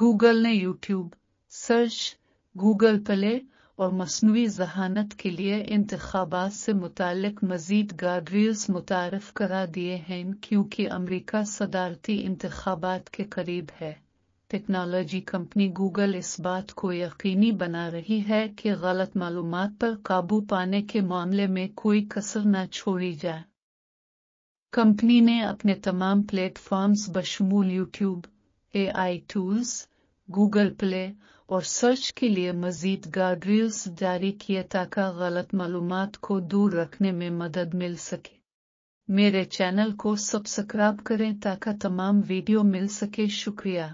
Google ने YouTube search Google Play और मसनू जहानत के लिए इंतबात से मुतक मजीद गार्ड्रील्स मुतारफ करा दिए हैं क्योंकि अमरीका सदारती इंतबात के करीब है टेक्नोलॉजी कंपनी गूगल इस बात को यकीनी बना रही है कि गलत मालूम पर काबू पाने के मामले में कोई कसर न छोड़ी जाए कंपनी ने अपने तमाम प्लेटफॉर्म्स बशमूल YouTube AI tools Google Play और सर्च के लिए मजीद गाइडवेल्स जारी किए ताकि गलत मालूम को दूर रखने में मदद मिल सके मेरे चैनल को सब्सक्राइब करें ताकि तमाम वीडियो मिल सके शुक्रिया